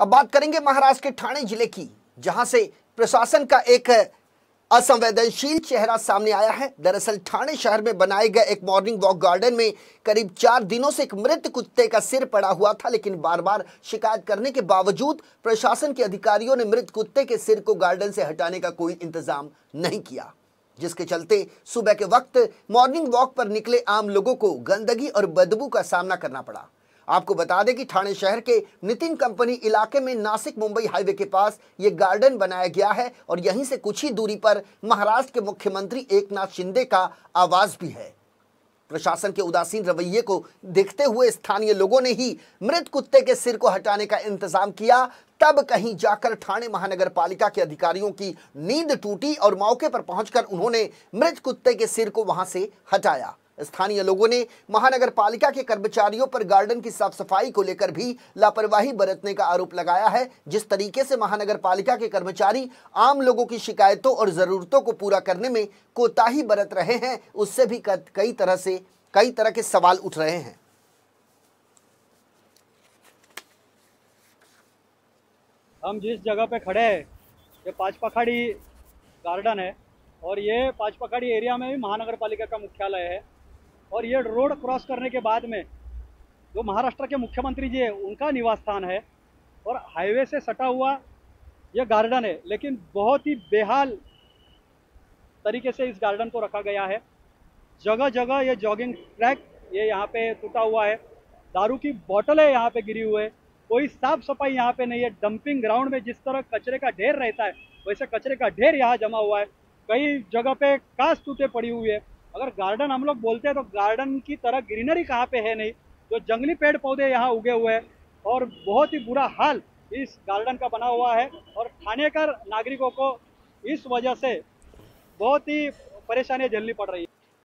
अब बात करेंगे महाराष्ट्र के ठाणे जिले की जहां से प्रशासन का एक असंवेदनशील चेहरा सामने आया है दरअसल ठाणे शहर में बनाए गए एक मॉर्निंग वॉक गार्डन में करीब चार दिनों से एक मृत कुत्ते का सिर पड़ा हुआ था लेकिन बार बार शिकायत करने के बावजूद प्रशासन के अधिकारियों ने मृत कुत्ते के सिर को गार्डन से हटाने का कोई इंतजाम नहीं किया जिसके चलते सुबह के वक्त मॉर्निंग वॉक पर निकले आम लोगों को गंदगी और बदबू का सामना करना पड़ा आपको बता दें कि ठाणे शहर के नितिन कंपनी इलाके में नासिक मुंबई हाईवे के पास ये गार्डन बनाया गया है और यहीं से कुछ ही दूरी पर महाराष्ट्र के मुख्यमंत्री एकनाथ शिंदे का आवास भी है प्रशासन के उदासीन रवैये को देखते हुए स्थानीय लोगों ने ही मृत कुत्ते के सिर को हटाने का इंतजाम किया तब कहीं जाकर ठाणे महानगर पालिका के अधिकारियों की नींद टूटी और मौके पर पहुंचकर उन्होंने मृत कुत्ते के सिर को वहां से हटाया स्थानीय लोगों ने महानगर पालिका के कर्मचारियों पर गार्डन की साफ सफाई को लेकर भी लापरवाही बरतने का आरोप लगाया है जिस तरीके से महानगर पालिका के कर्मचारी आम लोगों की शिकायतों और जरूरतों को पूरा करने में कोताही बरत रहे हैं उससे भी कई तरह से कई तरह के सवाल उठ रहे हैं हम जिस जगह पे खड़े हैं ये पाँच पखाड़ी गार्डन है और ये पाँच पखाड़ी एरिया में भी महानगर पालिका का मुख्यालय है और ये रोड क्रॉस करने के बाद में जो महाराष्ट्र के मुख्यमंत्री जी है उनका निवास स्थान है और हाईवे से सटा हुआ यह गार्डन है लेकिन बहुत ही बेहाल तरीके से इस गार्डन को रखा गया है जगह जगह ये जॉगिंग ट्रैक ये यहाँ पे टूटा हुआ है दारू की बॉटलें यहाँ पे गिरी हुए कोई साफ सफाई यहाँ पे नहीं है डंपिंग ग्राउंड में जिस तरह कचरे का ढेर रहता है वैसे कचरे का ढेर यहाँ जमा हुआ है कई जगह पे कांच टूटे पड़ी हुई है अगर गार्डन हम लोग बोलते हैं तो गार्डन की तरह ग्रीनरी कहाँ पे है नहीं जो जंगली पेड़ पौधे यहाँ उगे हुए हैं और बहुत ही बुरा हाल इस गार्डन का बना हुआ है और थानेकर नागरिकों को इस वजह से बहुत ही परेशानियाँ झेलनी पड़ रही है